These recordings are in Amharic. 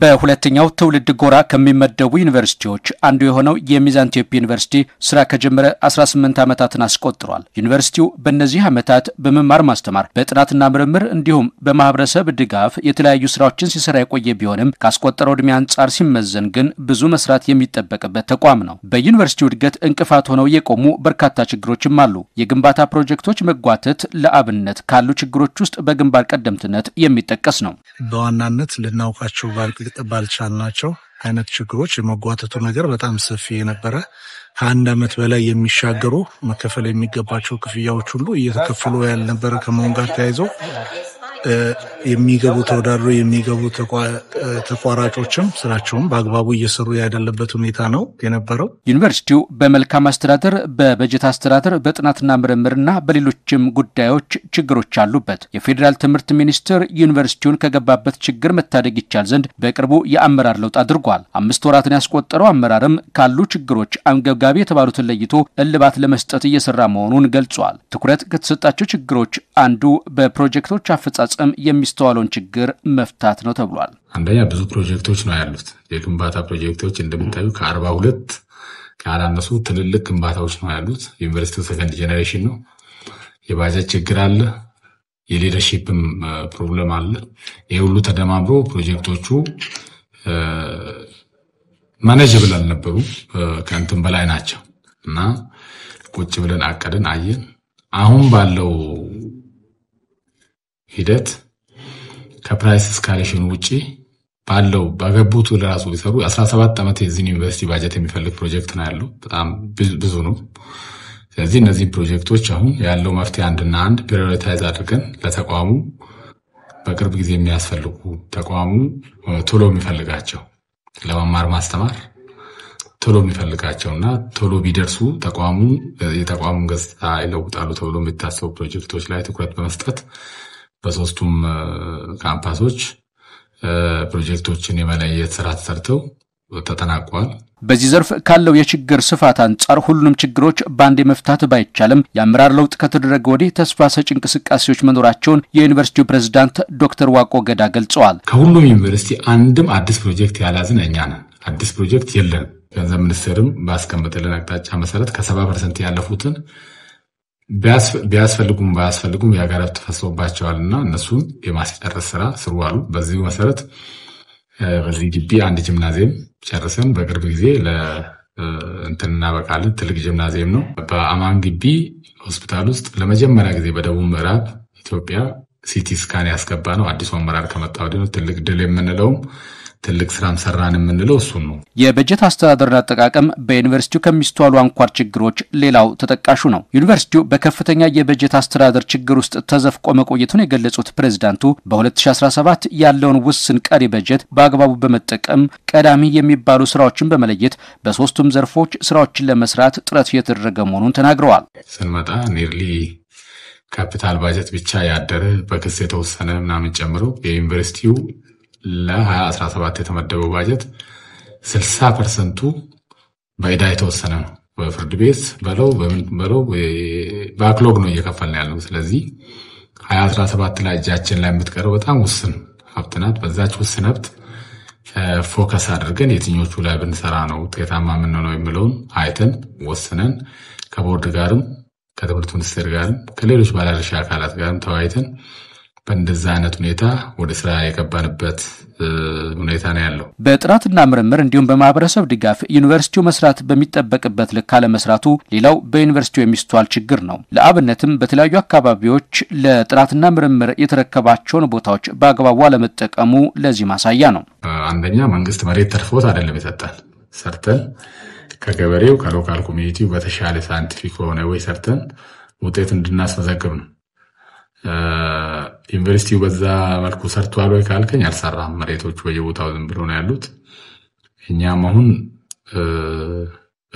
በሁለተኛው ትውልድ ጎራ ከሚመደቡ ዩኒቨርሲቲዎች አንዱ የሆነው የሚዛን ቴፒ ዩኒቨርሲቲ ስራ ከጀመረ 18 ዓመታትን አስቆጥሯል። ዩኒቨርሲቲው በእነዚህ ዓመታት በመማር ማስተማር፣ በጥናትና ምርምር እንዲሁም በማህበረሰብ ድጋፍ የተለያዩ ስራዎችን ሲሰራ የቆየ ቢሆንም ካስቆጠረው ዕድሜ አንጻር ሲመዘን ግን ብዙ መስራት የሚጠበቅበት ተቋም ነው። በዩኒቨርሲቲው እድገት እንቅፋት ሆነው የቆሙ በርካታ ችግሮችም አሉ። የግንባታ ፕሮጀክቶች መጓተት ለአብነት ካሉ ችግሮች ውስጥ በግንባር ቀደምትነት የሚጠቀስ ነው። በዋናነት ልናውቃቸው ባል ልጥብ ናቸው አይነት ችግሮች የመጓተቱ ነገር በጣም ሰፊ የነበረ ከአንድ ዓመት በላይ የሚሻገሩ መከፈል የሚገባቸው ክፍያዎች ሁሉ እየተከፍሎ ያልነበረ ከመሆን ጋር ተያይዞ የሚገቡ ተወዳድሮ የሚገቡ ተቋራጮችም ስራቸውም በአግባቡ እየሰሩ ያደለበት ሁኔታ ነው የነበረው። ዩኒቨርሲቲው በመልካም አስተዳደር፣ በበጀት አስተዳደር፣ በጥናትና ምርምርና በሌሎችም ጉዳዮች ችግሮች አሉበት። የፌዴራል ትምህርት ሚኒስቴር ዩኒቨርሲቲውን ከገባበት ችግር መታደግ ይቻል ዘንድ በቅርቡ የአመራር ለውጥ አድርጓል። አምስት ወራትን ያስቆጠረው አመራርም ካሉ ችግሮች አንገብጋቢ የተባሉትን ለይቶ እልባት ለመስጠት እየሰራ መሆኑን ገልጿል። ትኩረት ከተሰጣቸው ችግሮች አንዱ በፕሮጀክቶች አፈጻ አፈጻጸም የሚስተዋለውን ችግር መፍታት ነው ተብሏል። አንደኛ ብዙ ፕሮጀክቶች ነው ያሉት። የግንባታ ፕሮጀክቶች እንደምታዩ ከአርባ ሁለት ያላነሱ ትልልቅ ግንባታዎች ነው ያሉት። ዩኒቨርሲቲው ሰከንድ ጄኔሬሽን ነው። የባጀት ችግር አለ። የሊደርሺፕም ፕሮብለም አለ። ይህ ሁሉ ተደማምሮ ፕሮጀክቶቹ መነጅ ብለን አልነበሩ ከእንትን በላይ ናቸው እና ቁጭ ብለን አቀድን አየን። አሁን ባለው ሂደት ከፕራይስ እስካሌሽን ውጪ ባለው በገቡቱ ለራሱ ቢሰሩ 17 ዓመት የዚህን ዩኒቨርሲቲ ባጀት የሚፈልግ ፕሮጀክት ነው ያለው። በጣም ብዙ ነው። ስለዚህ እነዚህ ፕሮጀክቶች አሁን ያለው መፍትሄ አንድና አንድ ፕሪዮሪታይዝ አድርገን ለተቋሙ በቅርብ ጊዜ የሚያስፈልጉ ተቋሙ ቶሎ የሚፈልጋቸው ለመማር ማስተማር ቶሎ የሚፈልጋቸው እና ቶሎ ቢደርሱ ተቋሙ የተቋሙን ገጽታ ይለውጣሉ ተብሎ የሚታሰቡ ፕሮጀክቶች ላይ ትኩረት በመስጠት በሶስቱም ካምፓሶች ፕሮጀክቶችን የመለየት ስራ ተሰርተው ተጠናቋል። በዚህ ዘርፍ ካለው የችግር ስፋት አንጻር ሁሉንም ችግሮች በአንድ መፍታት ባይቻልም የአመራር ለውጥ ከተደረገ ወዲህ ተስፋ ሰጭ እንቅስቃሴዎች መኖራቸውን የዩኒቨርሲቲው ፕሬዝዳንት ዶክተር ዋቆ ገዳ ገልጸዋል። ከሁሉም ዩኒቨርሲቲ አንድም አዲስ ፕሮጀክት ያላዝን እኛ ነን። አዲስ ፕሮጀክት የለን። ገንዘብ ሚኒስቴርም ባስቀመጠልን አቅጣጫ መሰረት ከሰባ ፐርሰንት ያለፉትን ቢያስፈልጉም ባያስፈልጉም የሀገር ሀብት ፈስሎባቸዋል እና እነሱን የማስጨረስ ስራ ስሩ አሉ። በዚሁ መሰረት በዚህ ግቢ አንድ ጂምናዚየም ጨርሰን በቅርብ ጊዜ እንትን እናበቃለን። ትልቅ ጅምናዚየም ነው። በአማን ግቢ ሆስፒታል ውስጥ ለመጀመሪያ ጊዜ በደቡብ ምዕራብ ኢትዮጵያ ሲቲ ስካን ያስገባ ነው። አዲሱ አመራር ከመጣ ወዲህ ነው። ትልቅ ድል የምንለውም ትልቅ ስራም ሰራን የምንለው እሱን ነው። የበጀት አስተዳደር አጠቃቀም በዩኒቨርሲቲው ከሚስተዋሉ አንኳር ችግሮች ሌላው ተጠቃሹ ነው። ዩኒቨርሲቲው በከፍተኛ የበጀት አስተዳደር ችግር ውስጥ ተዘፍቆ መቆየቱን የገለጹት ፕሬዝዳንቱ በ2017 ያለውን ውስን ቀሪ በጀት በአግባቡ በመጠቀም ቀዳሚ የሚባሉ ስራዎችን በመለየት በሶስቱም ዘርፎች ስራዎችን ለመስራት ጥረት እየተደረገ መሆኑን ተናግረዋል። ስንመጣ ኔርሊ ካፒታል ባጀት ብቻ ያደረ በክስ የተወሰነ ምናምን ጨምሮ የዩኒቨርሲቲው ለ2017 የተመደበው ባጀት 60 ፐርሰንቱ በእዳ የተወሰነ ነው። በፍርድ ቤት በለው በምን በለው ባክሎግ ነው እየከፈልን ያለው። ስለዚህ 2017 ላይ እጃችን ላይ የምትቀረው በጣም ውስን ሀብት ናት። በዛች ውስን ሀብት ፎከስ አድርገን የትኞቹ ላይ ብንሰራ ነው ውጤታማ የምንሆነው የሚለውን አይተን ወስነን ከቦርድ ጋርም ከትምህርት ሚኒስቴር ጋርም ከሌሎች ባለድርሻ አካላት ጋርም ተወያይተን በእንደዛ አይነት ሁኔታ ወደ ስራ የገባንበት ሁኔታ ነው ያለው። በጥናትና ምርምር እንዲሁም በማህበረሰብ ድጋፍ ዩኒቨርሲቲው መስራት በሚጠበቅበት ልክ አለመስራቱ ሌላው በዩኒቨርሲቲው የሚስተዋል ችግር ነው። ለአብነትም በተለያዩ አካባቢዎች ለጥናትና ምርምር የተረከባቸውን ቦታዎች በአግባቡ አለመጠቀሙ ለዚህ ማሳያ ነው። አንደኛ መንግስት መሬት ተርፎት አይደለም የሰጠን ሰርተን ከገበሬው ከሎካል ኮሚኒቲው በተሻለ ሳይንቲፊክ በሆነ ወይ ሰርተን ውጤት እንድናስመዘግብ ነው ዩኒቨርሲቲው በዛ መልኩ ሰርቷል ወይ ካልከኝ አልሰራም። መሬቶች በየቦታው ዝም ብሎ ነው ያሉት። እኛም አሁን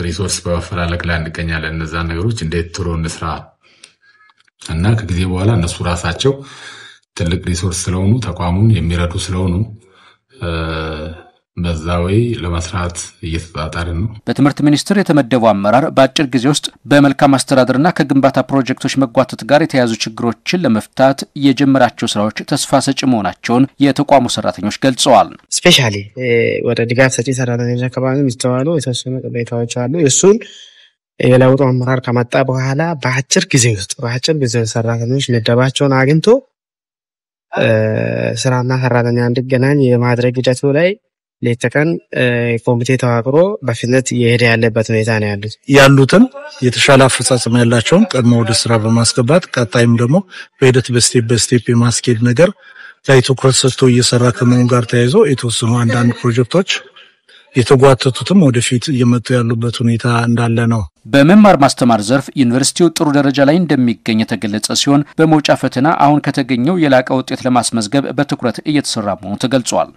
ሪሶርስ በመፈላለግ ላይ እንገኛለን። እነዛን ነገሮች እንዴት ቶሎ እንስራ እና ከጊዜ በኋላ እነሱ ራሳቸው ትልቅ ሪሶርስ ስለሆኑ ተቋሙን የሚረዱ ስለሆኑ በዛ ወይ ለመስራት እየተጣጣርን ነው። በትምህርት ሚኒስቴር የተመደበው አመራር በአጭር ጊዜ ውስጥ በመልካም አስተዳደርና ከግንባታ ፕሮጀክቶች መጓተት ጋር የተያዙ ችግሮችን ለመፍታት የጀመራቸው ስራዎች ተስፋ ሰጪ መሆናቸውን የተቋሙ ሰራተኞች ገልጸዋል። ስፔሻሊ ወደ ድጋፍ ሰጪ ሰራተኞች አካባቢ የሚስተዋሉ የተወሰኑ ቅሬታዎች አሉ። እሱን የለውጡ አመራር ከመጣ በኋላ በአጭር ጊዜ ውስጥ በአጭር ጊዜ ሰራተኞች ምደባቸውን አግኝቶ ስራና ሰራተኛ እንዲገናኝ የማድረግ ሂደቱ ላይ ሌት ተቀን ኮሚቴ ተዋቅሮ በፍጥነት እየሄደ ያለበት ሁኔታ ነው ያሉት። ያሉትን የተሻለ አፈጻጸም ያላቸውን ቀድሞ ወደ ስራ በማስገባት ቀጣይም ደግሞ በሂደት በስቴፕ በስቴፕ የማስኬድ ነገር ላይ ትኩረት ሰጥቶ እየሰራ ከመሆኑ ጋር ተያይዞ የተወሰኑ አንዳንድ ፕሮጀክቶች የተጓተቱትም ወደፊት እየመጡ ያሉበት ሁኔታ እንዳለ ነው። በመማር ማስተማር ዘርፍ ዩኒቨርሲቲው ጥሩ ደረጃ ላይ እንደሚገኝ የተገለጸ ሲሆን በመውጫ ፈተና አሁን ከተገኘው የላቀ ውጤት ለማስመዝገብ በትኩረት እየተሰራ መሆኑ ተገልጿል።